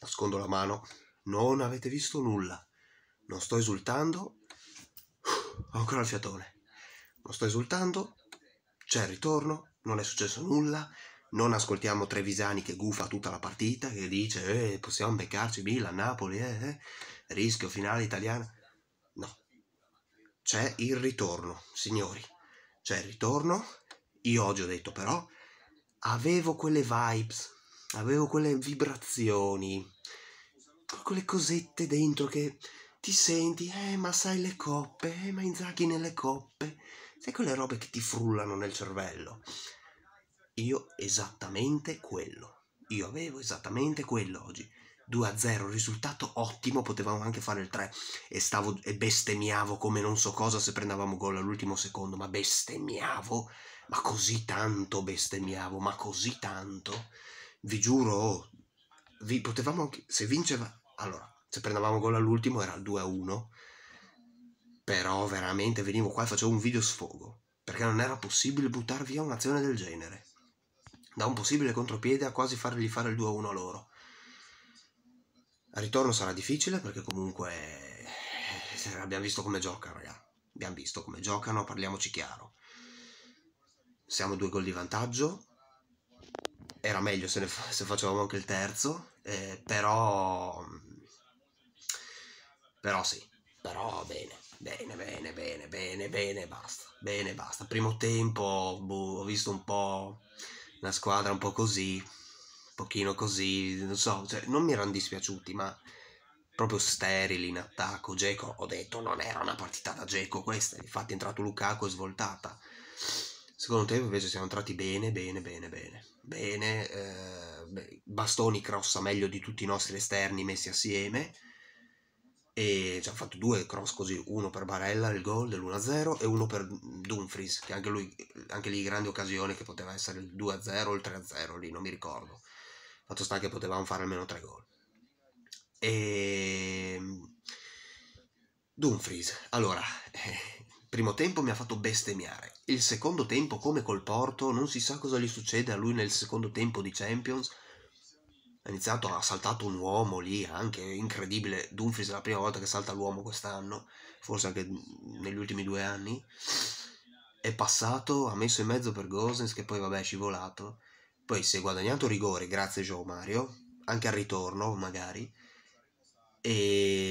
nascondo la mano, non avete visto nulla, non sto esultando, ho ancora il fiatone, non sto esultando, c'è il ritorno, non è successo nulla, non ascoltiamo Trevisani che gufa tutta la partita, che dice eh, possiamo beccarci Milan, Napoli, eh, eh, rischio finale italiano. No, c'è il ritorno, signori, c'è il ritorno. Io oggi ho detto però, avevo quelle vibes, avevo quelle vibrazioni, quelle cosette dentro che ti senti, eh ma sai le coppe, eh ma Inzaghi nelle coppe, sai quelle robe che ti frullano nel cervello. Io esattamente quello, io avevo esattamente quello oggi. 2-0, risultato ottimo, potevamo anche fare il 3 e, stavo, e bestemmiavo come non so cosa se prendevamo gol all'ultimo secondo, ma bestemmiavo, ma così tanto bestemmiavo, ma così tanto vi giuro, oh, vi potevamo anche, se vinceva, allora, se prendevamo gol all'ultimo era il 2-1, però veramente venivo qua e facevo un video sfogo, perché non era possibile buttare via un'azione del genere, da un possibile contropiede a quasi fargli fare il 2-1 a loro. Al ritorno sarà difficile perché comunque eh, abbiamo visto come gioca, ragazzi. Abbiamo visto come giocano, parliamoci chiaro. Siamo due gol di vantaggio, era meglio se, fa- se facevamo anche il terzo, eh, però... Però sì, però bene, bene, bene, bene, bene, bene, basta, bene, basta. Primo tempo boh, ho visto un po' la squadra un po' così, un pochino così, non so, cioè, non mi erano dispiaciuti, ma proprio sterili in attacco. Geco, ho detto, non era una partita da Geco questa, infatti è entrato Lukaku e svoltata. Secondo tempo invece siamo entrati bene, bene, bene, bene. Bene, eh, Bastoni crossa meglio di tutti i nostri esterni messi assieme. E ci ha fatto due cross così, uno per Barella, il gol dell'1-0 e uno per Dumfries, che anche, lui, anche lì grande occasione che poteva essere il 2-0 o il 3-0, lì non mi ricordo. Fatto sta che potevamo fare almeno tre gol. E... Ehm, Dumfries, allora... Eh primo tempo mi ha fatto bestemmiare. Il secondo tempo, come col Porto, non si sa cosa gli succede a lui nel secondo tempo di Champions. Ha iniziato, ha saltato un uomo lì, anche incredibile. Dumfries è la prima volta che salta l'uomo quest'anno, forse anche negli ultimi due anni. È passato, ha messo in mezzo per Gosens, che poi vabbè è scivolato. Poi si è guadagnato rigore grazie a Joe Mario, anche al ritorno magari. E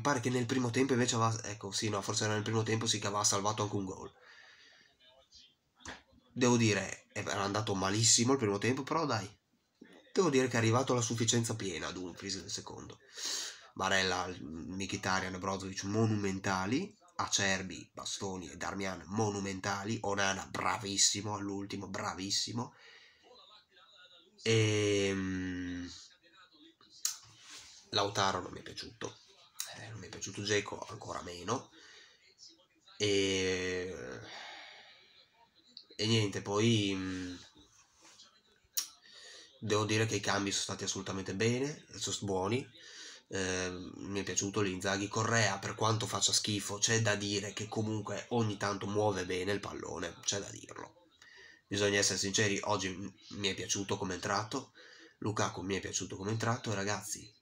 mi pare che nel primo tempo invece aveva, ecco sì no forse era nel primo tempo sì che aveva salvato anche un gol devo dire eh, era andato malissimo il primo tempo però dai devo dire che è arrivato alla sufficienza piena ad un freeze del secondo Barella, Mkhitaryan e Brozovic monumentali Acerbi, Bastoni e Darmian monumentali Onana bravissimo all'ultimo bravissimo e ehm, Lautaro non mi è piaciuto eh, non mi è piaciuto Geco ancora meno e, e niente poi mm, devo dire che i cambi sono stati assolutamente bene sono buoni eh, mi è piaciuto l'Inzaghi Correa per quanto faccia schifo c'è da dire che comunque ogni tanto muove bene il pallone c'è da dirlo bisogna essere sinceri oggi mi è piaciuto come entrato Lukaku mi è piaciuto come entrato e ragazzi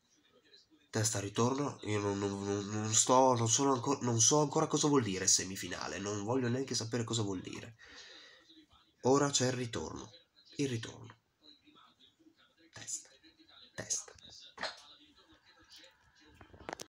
testa ritorno, io non, non, non sto, non, sono ancora, non so ancora cosa vuol dire semifinale, non voglio neanche sapere cosa vuol dire. Ora c'è il ritorno, il ritorno.